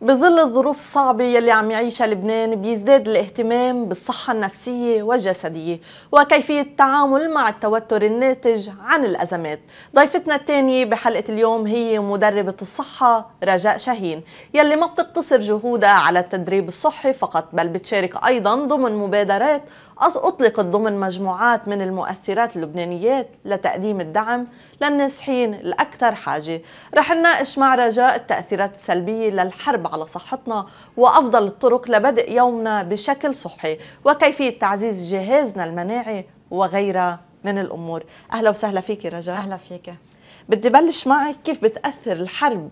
بظل الظروف الصعبة يلي عم يعيشها لبنان بيزداد الاهتمام بالصحة النفسية والجسدية وكيفية التعامل مع التوتر الناتج عن الأزمات ضيفتنا الثانية بحلقة اليوم هي مدربة الصحة رجاء شاهين يلي ما بتقتصر جهودها على التدريب الصحي فقط بل بتشارك أيضا ضمن مبادرات أطلقت ضمن مجموعات من المؤثرات اللبنانيات لتقديم الدعم للنازحين الأكثر حاجة رح نناقش مع رجاء التأثيرات السلبية للحرب على صحتنا وأفضل الطرق لبدء يومنا بشكل صحي وكيفية تعزيز جهازنا المناعي وغيرها من الأمور أهلا وسهلا فيكي رجاء أهلا فيكي بدي بلش معك كيف بتأثر الحرب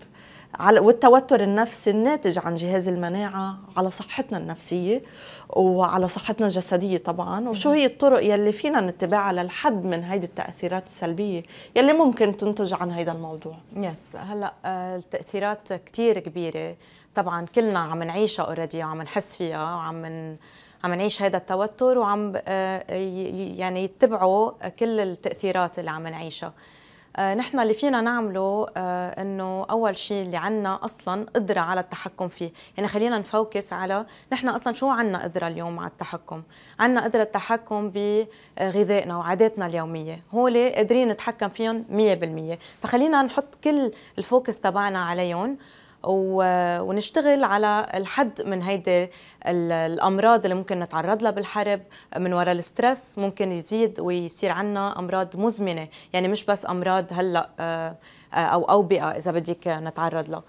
والتوتر النفسي الناتج عن جهاز المناعة على صحتنا النفسية وعلى صحتنا الجسدية طبعا وشو هي الطرق يلي فينا نتبعها للحد من هيدي التأثيرات السلبية يلي ممكن تنتج عن هيدا الموضوع يس هلأ آه، التأثيرات كتير كبيرة طبعا كلنا عم نعيشها اوريدي وعم نحس فيها وعم عم نعيش هذا التوتر وعم آه، يعني يتبعوا كل التأثيرات اللي عم نعيشها آه، نحن اللي فينا نعمله آه، انه اول شيء اللي عنا اصلا قدره على التحكم فيه يعني خلينا نفوكس على نحن اصلا شو عنا قدره اليوم على التحكم عنا قدره التحكم بغذائنا وعاداتنا اليوميه هول قادرين نتحكم فيهم 100% فخلينا نحط كل الفوكس تبعنا عليهم ونشتغل على الحد من هيدي الامراض اللي ممكن نتعرض لها بالحرب من وراء الستريس ممكن يزيد ويصير عنا امراض مزمنه يعني مش بس امراض هلا آه، او اوبئه اذا بدك نتعرض لها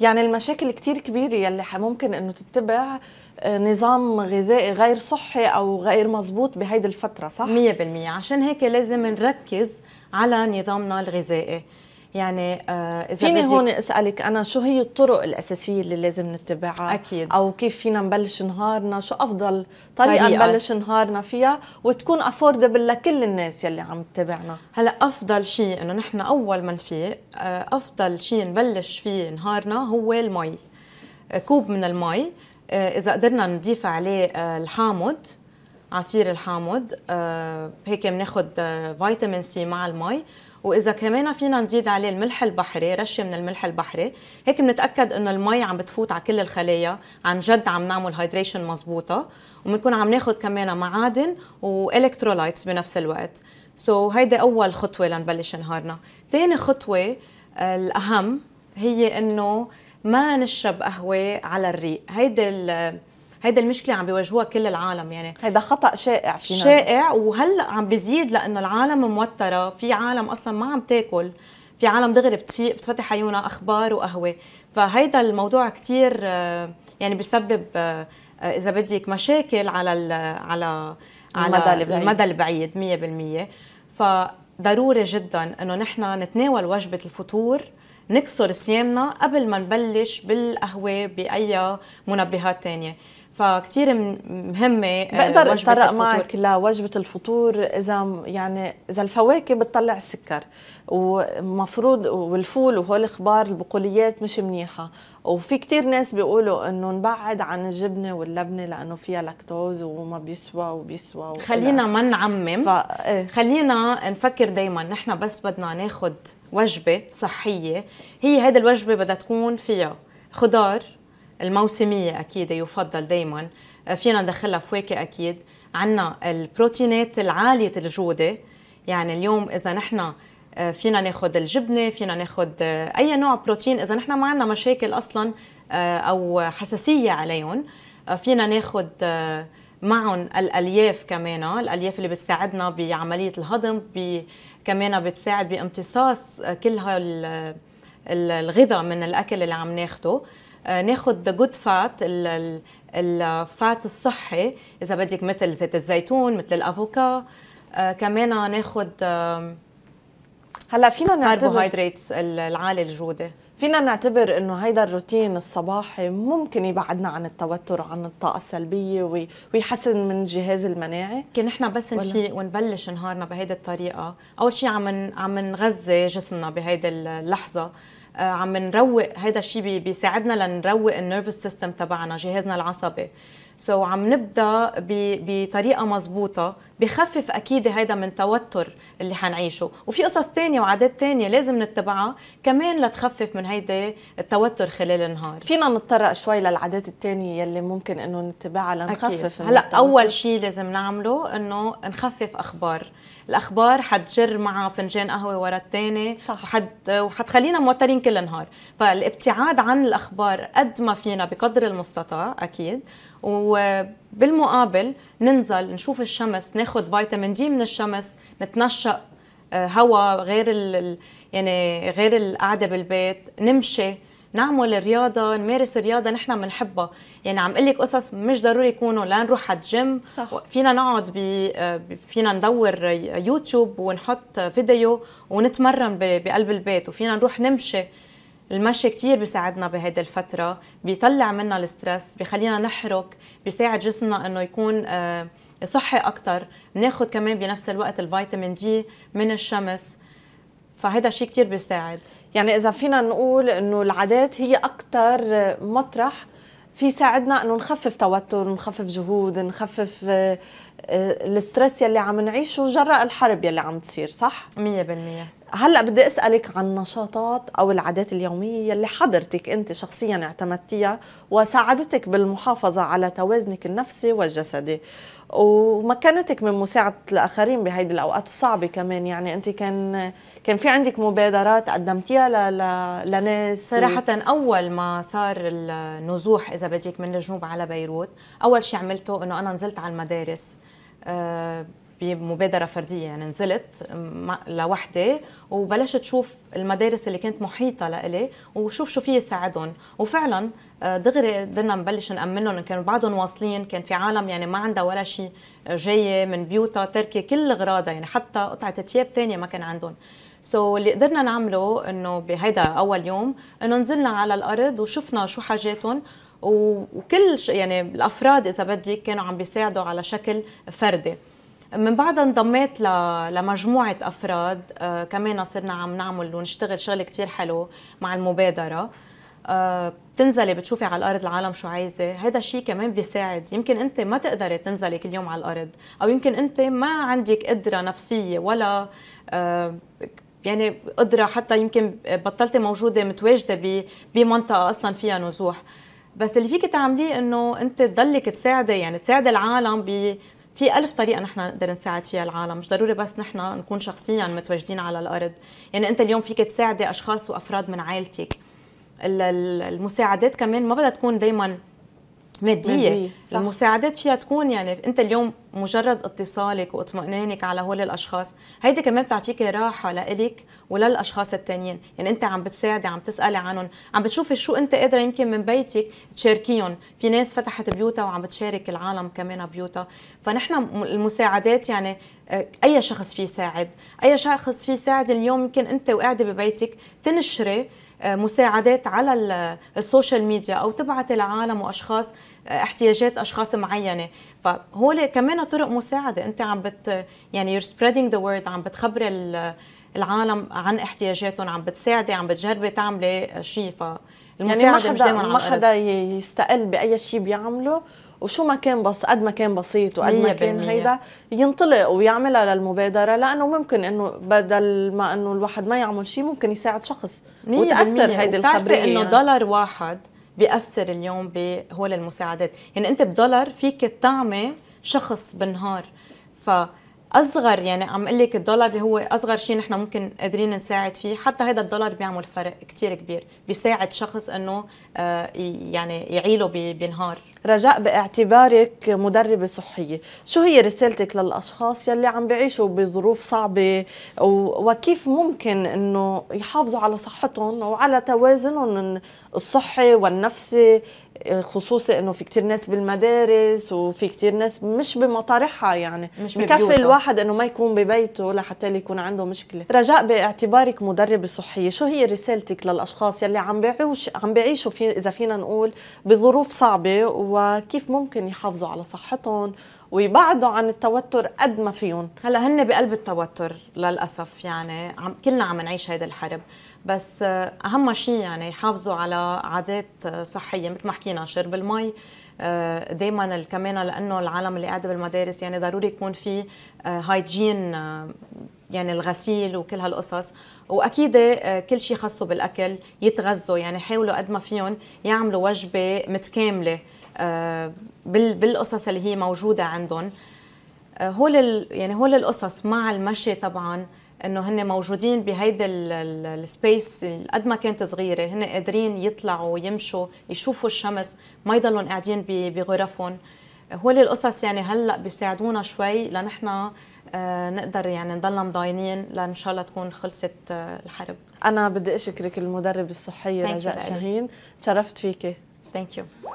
يعني المشاكل كتير كبيرة يلي ممكن انه تتبع آه، نظام غذائي غير صحي او غير مزبوط بهيدي الفترة صح؟ 100% عشان هيك لازم نركز على نظامنا الغذائي يعني آه، اذا فيني هون اسالك انا شو هي الطرق الاساسيه اللي لازم نتبعها اكيد او كيف فينا نبلش نهارنا شو افضل طريقه, طريقة. نبلش نهارنا فيها وتكون افوردبل لكل الناس يلي عم تتابعنا هلا افضل شيء انه نحن اول ما نفيق آه، افضل شيء نبلش فيه نهارنا هو المي آه، كوب من المي اذا قدرنا نضيف عليه الحامض عصير الحامض هيك بناخذ فيتامين سي مع المي واذا كمان فينا نزيد عليه الملح البحري رشه من الملح البحري هيك بنتاكد انه المي عم بتفوت على كل الخلايا عن جد عم نعمل هايدريشن مزبوطه وبنكون عم ناخذ كمان معادن والكترولايتس بنفس الوقت سو so, هيدي اول خطوه لنبلش نهارنا ثاني خطوه الاهم هي انه ما نشرب قهوه على الريق هيدي هيدا المشكله عم بيواجهوها كل العالم يعني هيدا خطا شائع فينا شائع وهلا عم بيزيد لانه العالم موتره في عالم اصلا ما عم تاكل في عالم دغري بتفتح عيونها اخبار وقهوه فهيدا الموضوع كتير آه، يعني بسبب آه، اذا بدك مشاكل على ال على على المدى البعيد, المدى البعيد 100% فضروري جدا انه نحن نتناول وجبه الفطور نكسر صيامنا قبل ما نبلش بالقهوه باي منبهات ثانيه فكتير مهمه آه، بقدر اتطرق معك لوجبه الفطور اذا يعني اذا الفواكه بتطلع السكر ومفروض والفول وهول الاخبار البقوليات مش منيحه وفي كتير ناس بيقولوا انه نبعد عن الجبنه واللبنه لانه فيها لاكتوز وما بيسوى وبيسوى وكلا. خلينا ما نعمم ف... إيه. خلينا نفكر دائما نحن بس بدنا ناخذ وجبه صحيه هي هذه الوجبه بدها تكون فيها خضار الموسمية أكيد يفضل دايما آه، فينا ندخلها فواكه أكيد عنا البروتينات العالية الجودة يعني اليوم إذا نحن آه، فينا ناخد الجبنة فينا ناخد آه، أي نوع بروتين إذا نحن ما عندنا مشاكل أصلا أو حساسية عليهم فينا ناخد معهم الالياف كمان الالياف اللي بتساعدنا بعمليه الهضم كمان بتساعد بامتصاص كل هالغذاء الغذاء من الاكل اللي عم ناخده ناخذ جود فات الفات الصحي اذا بدك مثل زيت الزيتون مثل الافوكا آه، كمان ناخذ هلا فينا نعتبر العالي الجوده فينا نعتبر انه هيدا الروتين الصباحي ممكن يبعدنا عن التوتر عن الطاقه السلبيه ويحسن من جهاز المناعي كان نحن بس نفيق ونبلش نهارنا بهيدي الطريقه اول شيء عم عم نغذي جسمنا بهيدي اللحظه آه، عم نروق هذا الشيء بيساعدنا لنروق النيرفس سيستم تبعنا جهازنا العصبي سو so, عم نبدا بطريقه مضبوطه بخفف اكيد هيدا من توتر اللي حنعيشه وفي قصص تانية وعادات تانية لازم نتبعها كمان لتخفف من هيدا التوتر خلال النهار فينا نتطرق شوي للعادات التانية يلي ممكن انه نتبعها لنخفف هلا اول شيء لازم نعمله انه نخفف اخبار الاخبار حتجر مع فنجان قهوه ورا الثاني وحت وحتخلينا موترين كل النهار فالابتعاد عن الاخبار قد ما فينا بقدر المستطاع اكيد وبالمقابل ننزل نشوف الشمس ناخد ناخذ فيتامين دي من الشمس نتنشق آه، هواء غير ال يعني غير القعده بالبيت نمشي نعمل رياضة نمارس رياضة نحن بنحبها يعني عم قلك قصص مش ضروري يكونوا لا نروح على الجيم صح. فينا نقعد بي آه، فينا ندور يوتيوب ونحط فيديو ونتمرن بقلب البيت وفينا نروح نمشي المشي كتير بيساعدنا بهيدي الفترة بيطلع منا الستريس بيخلينا نحرك بيساعد جسمنا انه يكون آه صحي اكثر بناخذ كمان بنفس الوقت الفيتامين دي من الشمس فهذا شيء كثير بيساعد يعني اذا فينا نقول انه العادات هي اكثر مطرح في ساعدنا انه نخفف توتر نخفف جهود نخفف آه، آه، الستريس يلي عم نعيشه جراء الحرب يلي عم تصير صح 100% هلا بدي اسالك عن النشاطات او العادات اليوميه اللي حضرتك انت شخصيا اعتمدتيها وساعدتك بالمحافظه على توازنك النفسي والجسدي ومكنتك من مساعده الاخرين بهيدي الاوقات الصعبه كمان يعني انت كان كان في عندك مبادرات قدمتيها ل... ل... لناس صراحه و... اول ما صار النزوح اذا بدك من الجنوب على بيروت اول شيء عملته انه انا نزلت على المدارس أه بمبادره فرديه يعني نزلت لوحدي وبلشت شوف المدارس اللي كانت محيطه لإلي وشوف شو في ساعدهم وفعلا آه، دغري قدرنا نبلش نامنهم كانوا بعضهم واصلين كان في عالم يعني ما عندها ولا شيء جايه من بيوتها تركي كل اغراضها يعني حتى قطعه ثياب ثانيه ما كان عندهم سو so, اللي قدرنا نعمله انه بهيدا اول يوم انه نزلنا على الارض وشفنا شو حاجاتهم وكل يعني الافراد اذا بدك كانوا عم بيساعدوا على شكل فردي من بعدها انضميت لمجموعة أفراد آه، كمان صرنا عم نعمل ونشتغل شغل كتير حلو مع المبادرة آه، بتنزلي بتشوفي على الارض العالم شو عايزه هذا الشيء كمان بيساعد يمكن انت ما تقدري تنزلي كل يوم على الارض او يمكن انت ما عندك قدره نفسيه ولا آه، يعني قدره حتى يمكن بطلتي موجوده متواجده بمنطقه اصلا فيها نزوح بس اللي فيك تعمليه انه انت تضلك تساعدي يعني تساعدي العالم في ألف طريقة نحن نقدر نساعد فيها العالم مش ضروري بس نحن نكون شخصيا متواجدين على الأرض يعني أنت اليوم فيك تساعدي أشخاص وأفراد من عائلتك المساعدات كمان ما بدها تكون دايما ماديه, المساعدات فيها تكون يعني انت اليوم مجرد اتصالك واطمئنانك على هول الاشخاص هيدي كمان بتعطيكي راحه لإلك وللاشخاص التانيين يعني انت عم بتساعدي عم تسالي عنهم عم بتشوفي شو انت قادره يمكن من بيتك تشاركيهم في ناس فتحت بيوتها وعم بتشارك العالم كمان بيوتها فنحن المساعدات يعني آه، اي شخص فيه يساعد اي شخص فيه يساعد اليوم يمكن انت وقاعده ببيتك تنشري مساعدات على السوشيال ميديا او تبعت العالم واشخاص آه، احتياجات اشخاص معينه فهول كمان طرق مساعده انت عم بت يعني يور سبريدنج ذا وورد عم بتخبري العالم عن احتياجاتهم عم بتساعدي عم بتجربي تعملي شيء ف يعني ما حدا ما حدا يستقل باي شيء بيعمله وشو ما كان بس قد ما كان بسيط وقد ما كان هيدا ينطلق ويعملها للمبادره لانه ممكن انه بدل ما انه الواحد ما يعمل شيء ممكن يساعد شخص وتاثر هيدي الخبريه انه يعني. دولار واحد بياثر اليوم بهول المساعدات يعني انت بدولار فيك تعمي شخص بالنهار ف اصغر يعني عم اقول لك الدولار اللي هو اصغر شيء نحن ممكن قادرين نساعد فيه حتى هذا الدولار بيعمل فرق كثير كبير بيساعد شخص انه آه، يعني يعيله بنهار رجاء باعتبارك مدربة صحية شو هي رسالتك للأشخاص يلي عم بيعيشوا بظروف صعبة وكيف ممكن أنه يحافظوا على صحتهم وعلى توازنهم الصحي والنفسي خصوصي انه في كتير ناس بالمدارس وفي كتير ناس مش بمطارحها يعني مش بكفي الواحد انه ما يكون ببيته لحتى يكون عنده مشكله رجاء باعتبارك مدربه صحيه شو هي رسالتك للاشخاص يلي عم بيعيش عم بيعيشوا في اذا فينا نقول بظروف صعبه و وكيف ممكن يحافظوا على صحتهم ويبعدوا عن التوتر قد ما فيهم هلا هن بقلب التوتر للاسف يعني عم كلنا عم نعيش هيدا الحرب بس آه، اهم شيء يعني يحافظوا على عادات آه، صحيه مثل ما حكينا شرب المي آه، دائما كمان لانه العالم اللي قاعده بالمدارس يعني ضروري يكون في هايجين يعني الغسيل وكل هالقصص واكيد كل شيء خاصه بالاكل يتغذوا يعني حاولوا قد ما فيهم يعملوا وجبه متكامله آه، بالقصص اللي هي موجوده عندهم آه، هول يعني هول القصص مع المشي طبعا انه هن موجودين بهيدا السبيس قد ما كانت صغيره هن قادرين يطلعوا يمشوا يشوفوا الشمس ما يضلون قاعدين بغرفهم هول القصص يعني هلا بيساعدونا شوي لنحن آه، نقدر يعني نضلنا مضاينين لان شاء الله تكون خلصت الحرب انا بدي اشكرك المدرب الصحيه رجاء شاهين تشرفت فيكي ثانك يو